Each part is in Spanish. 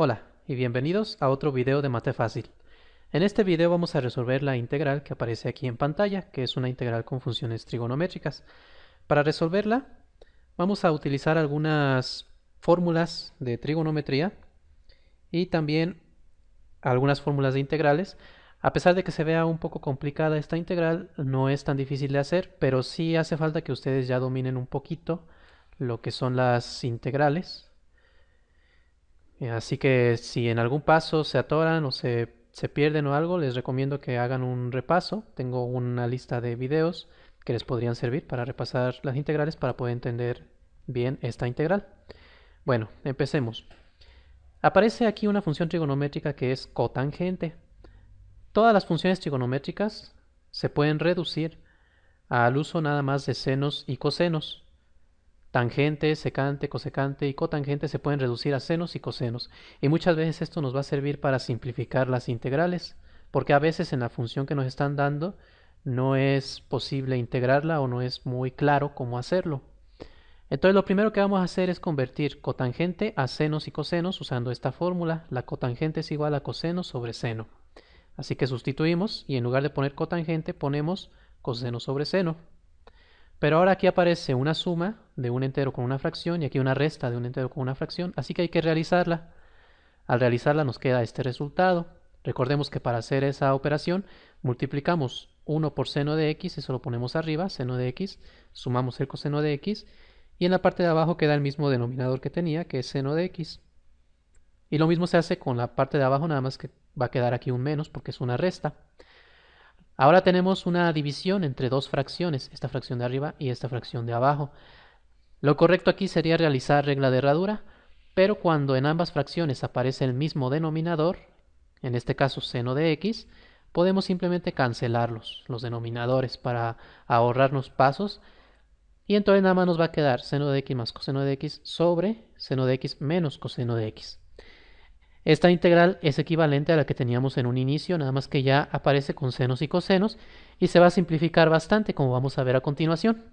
Hola y bienvenidos a otro video de Mate Fácil. En este video vamos a resolver la integral que aparece aquí en pantalla, que es una integral con funciones trigonométricas. Para resolverla vamos a utilizar algunas fórmulas de trigonometría y también algunas fórmulas de integrales. A pesar de que se vea un poco complicada esta integral, no es tan difícil de hacer, pero sí hace falta que ustedes ya dominen un poquito lo que son las integrales, eh, así que si en algún paso se atoran o se, pierden o algo, les recomiendo que hagan un repaso. Tengo una lista de videos que les podrían servir para repasar las integrales para poder entender bien esta integral. Bueno, empecemos. Aparece aquí una función trigonométrica que es cotangente. Todas las funciones trigonométricas se pueden reducir al uso nada más de senos y cosenos. Tangente, secante, cosecante y cotangente se pueden reducir a senos y cosenos, y muchas veces esto nos va a servir para simplificar las integrales, porque a veces en la función que nos están dando no es posible integrarla o no es muy claro cómo hacerlo. Entonces lo primero que vamos a hacer es convertir cotangente a senos y cosenos usando esta fórmula. La cotangente es igual a coseno sobre seno. Así que sustituimos y en lugar de poner cotangente ponemos coseno sobre seno. Pero ahora aquí aparece una suma de un entero con una fracción y aquí una resta de un entero con una fracción, así que hay que realizarla. Al realizarla nos queda este resultado. Recordemos que para hacer esa operación multiplicamos 1 por seno de x, eso lo ponemos arriba, seno de x, sumamos el coseno de x y en la parte de abajo queda el mismo denominador que tenía, que es seno de x. Y lo mismo se hace con la parte de abajo, nada más que va a quedar aquí un menos porque es una resta. Ahora tenemos una división entre dos fracciones, esta fracción de arriba y esta fracción de abajo. Lo correcto aquí sería realizar regla de herradura, pero cuando en ambas fracciones aparece el mismo denominador, en este caso seno de x, podemos simplemente cancelarlos, los denominadores, para ahorrarnos pasos. Y entonces nada más nos va a quedar seno de x más coseno de x sobre seno de x menos coseno de x. Esta integral es equivalente a la que teníamos en un inicio, nada más que ya aparece con senos y cosenos y se va a simplificar bastante como vamos a ver a continuación.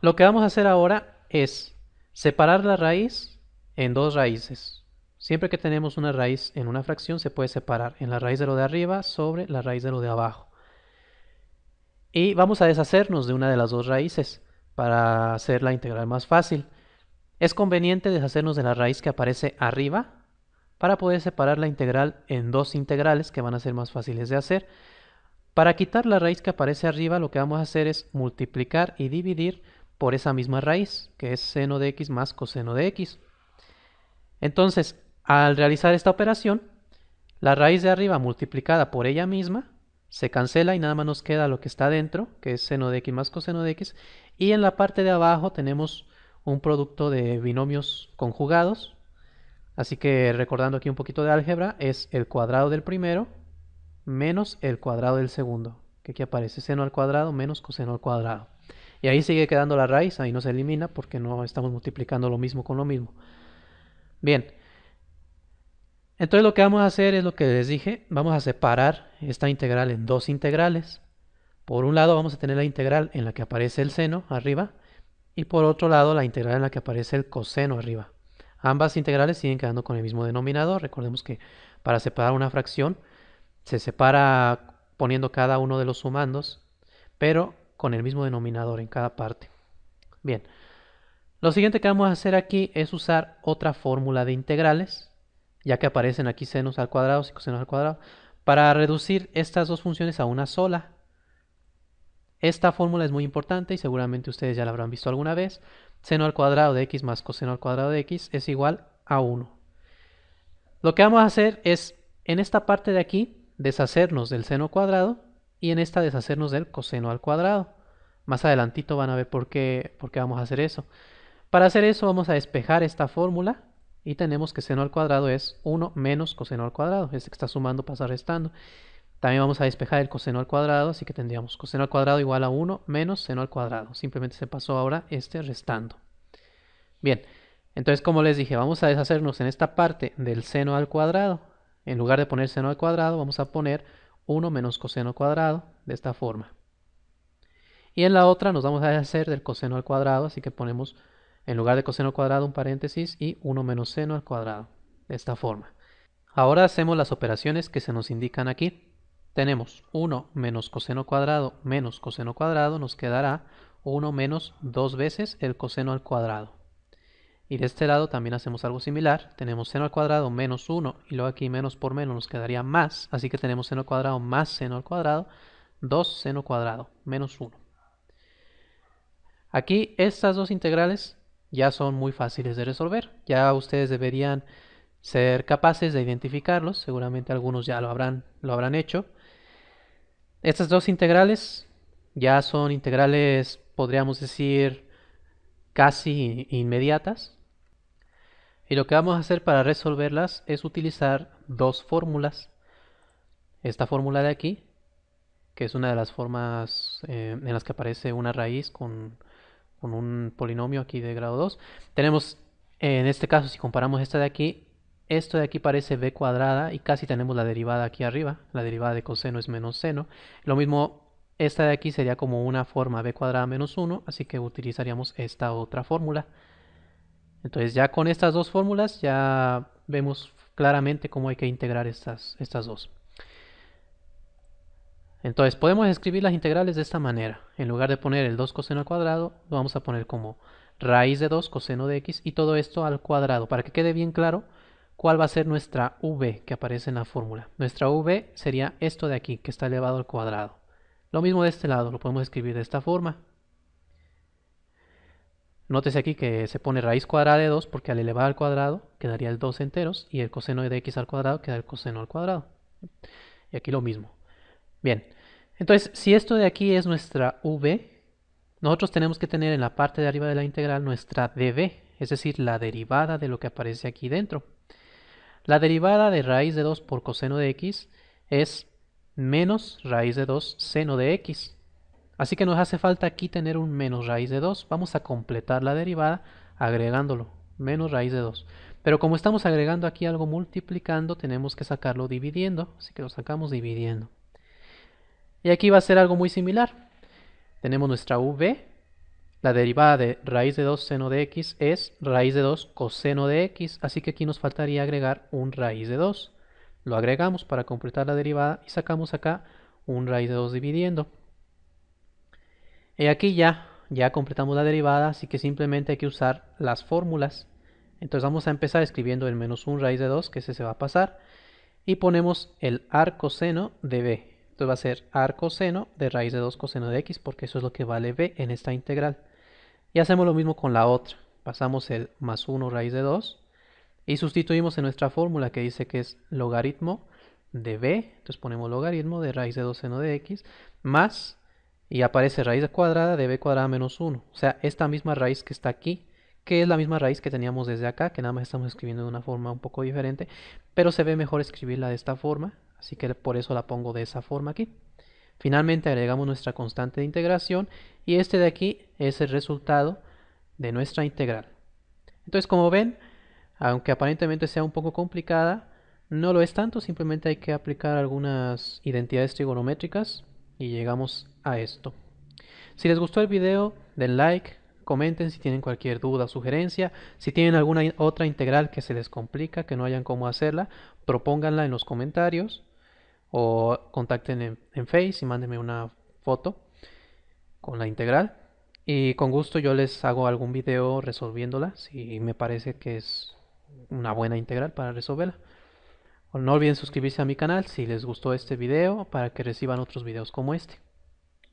Lo que vamos a hacer ahora es separar la raíz en dos raíces. Siempre que tenemos una raíz en una fracción se puede separar en la raíz de lo de arriba sobre la raíz de lo de abajo. Y vamos a deshacernos de una de las dos raíces para hacer la integral más fácil. Es conveniente deshacernos de la raíz que aparece arriba para poder separar la integral en dos integrales que van a ser más fáciles de hacer. Para quitar la raíz que aparece arriba, lo que vamos a hacer es multiplicar y dividir por esa misma raíz, que es seno de x más coseno de x. Entonces, al realizar esta operación, la raíz de arriba multiplicada por ella misma se cancela y nada más nos queda lo que está dentro, que es seno de x más coseno de x, y en la parte de abajo tenemos un producto de binomios conjugados, Así que recordando aquí un poquito de álgebra, es el cuadrado del primero menos el cuadrado del segundo. Que aquí aparece seno al cuadrado menos coseno al cuadrado. Y ahí sigue quedando la raíz, ahí no se elimina porque no estamos multiplicando lo mismo con lo mismo. Bien, entonces lo que vamos a hacer es lo que les dije, vamos a separar esta integral en dos integrales. Por un lado vamos a tener la integral en la que aparece el seno arriba y por otro lado la integral en la que aparece el coseno arriba. Ambas integrales siguen quedando con el mismo denominador. Recordemos que para separar una fracción se separa poniendo cada uno de los sumandos, pero con el mismo denominador en cada parte. Bien, lo siguiente que vamos a hacer aquí es usar otra fórmula de integrales, ya que aparecen aquí senos al cuadrado, y cosenos al cuadrado, para reducir estas dos funciones a una sola. Esta fórmula es muy importante y seguramente ustedes ya la habrán visto alguna vez, seno al cuadrado de x más coseno al cuadrado de x es igual a 1. Lo que vamos a hacer es, en esta parte de aquí, deshacernos del seno cuadrado y en esta deshacernos del coseno al cuadrado. Más adelantito van a ver por qué, por qué vamos a hacer eso. Para hacer eso vamos a despejar esta fórmula y tenemos que seno al cuadrado es 1 menos coseno al cuadrado. Este que está sumando pasa restando. También vamos a despejar el coseno al cuadrado, así que tendríamos coseno al cuadrado igual a 1 menos seno al cuadrado. Simplemente se pasó ahora este restando. Bien, entonces como les dije, vamos a deshacernos en esta parte del seno al cuadrado. En lugar de poner seno al cuadrado, vamos a poner 1 menos coseno al cuadrado, de esta forma. Y en la otra nos vamos a deshacer del coseno al cuadrado, así que ponemos en lugar de coseno al cuadrado un paréntesis y 1 menos seno al cuadrado, de esta forma. Ahora hacemos las operaciones que se nos indican aquí tenemos 1 menos coseno cuadrado menos coseno cuadrado, nos quedará 1 menos 2 veces el coseno al cuadrado. Y de este lado también hacemos algo similar, tenemos seno al cuadrado menos 1 y luego aquí menos por menos nos quedaría más, así que tenemos seno al cuadrado más seno al cuadrado, 2 seno cuadrado menos 1. Aquí estas dos integrales ya son muy fáciles de resolver, ya ustedes deberían ser capaces de identificarlos, seguramente algunos ya lo habrán, lo habrán hecho, estas dos integrales ya son integrales, podríamos decir, casi inmediatas. Y lo que vamos a hacer para resolverlas es utilizar dos fórmulas. Esta fórmula de aquí, que es una de las formas eh, en las que aparece una raíz con, con un polinomio aquí de grado 2. Tenemos, eh, en este caso, si comparamos esta de aquí, esto de aquí parece b cuadrada y casi tenemos la derivada aquí arriba. La derivada de coseno es menos seno. Lo mismo, esta de aquí sería como una forma b cuadrada menos 1, así que utilizaríamos esta otra fórmula. Entonces ya con estas dos fórmulas ya vemos claramente cómo hay que integrar estas, estas dos. Entonces podemos escribir las integrales de esta manera. En lugar de poner el 2 coseno al cuadrado, lo vamos a poner como raíz de 2 coseno de x y todo esto al cuadrado. Para que quede bien claro, ¿Cuál va a ser nuestra V que aparece en la fórmula? Nuestra V sería esto de aquí, que está elevado al cuadrado. Lo mismo de este lado, lo podemos escribir de esta forma. Nótese aquí que se pone raíz cuadrada de 2 porque al elevar al cuadrado quedaría el 2 enteros y el coseno de x al cuadrado queda el coseno al cuadrado. Y aquí lo mismo. Bien, entonces si esto de aquí es nuestra V, nosotros tenemos que tener en la parte de arriba de la integral nuestra dv, es decir, la derivada de lo que aparece aquí dentro. La derivada de raíz de 2 por coseno de x es menos raíz de 2 seno de x. Así que nos hace falta aquí tener un menos raíz de 2. Vamos a completar la derivada agregándolo, menos raíz de 2. Pero como estamos agregando aquí algo multiplicando, tenemos que sacarlo dividiendo. Así que lo sacamos dividiendo. Y aquí va a ser algo muy similar. Tenemos nuestra v la derivada de raíz de 2 seno de x es raíz de 2 coseno de x, así que aquí nos faltaría agregar un raíz de 2. Lo agregamos para completar la derivada y sacamos acá un raíz de 2 dividiendo. Y aquí ya, ya completamos la derivada, así que simplemente hay que usar las fórmulas. Entonces vamos a empezar escribiendo el menos 1 raíz de 2, que ese se va a pasar, y ponemos el arcoseno de b. Entonces va a ser arcoseno de raíz de 2 coseno de x, porque eso es lo que vale b en esta integral. Y hacemos lo mismo con la otra. Pasamos el más 1 raíz de 2 y sustituimos en nuestra fórmula que dice que es logaritmo de b, entonces ponemos logaritmo de raíz de 2 seno de x, más, y aparece raíz cuadrada de b cuadrada menos 1. O sea, esta misma raíz que está aquí, que es la misma raíz que teníamos desde acá, que nada más estamos escribiendo de una forma un poco diferente, pero se ve mejor escribirla de esta forma, así que por eso la pongo de esa forma aquí. Finalmente agregamos nuestra constante de integración y este de aquí es el resultado de nuestra integral. Entonces como ven, aunque aparentemente sea un poco complicada, no lo es tanto, simplemente hay que aplicar algunas identidades trigonométricas y llegamos a esto. Si les gustó el video, den like, comenten si tienen cualquier duda o sugerencia, si tienen alguna otra integral que se les complica, que no hayan cómo hacerla, propónganla en los comentarios o contacten en, Face y mándenme una foto con la integral y con gusto yo les hago algún video resolviéndola si me parece que es una buena integral para resolverla. No olviden suscribirse a mi canal si les gustó este video para que reciban otros videos como este.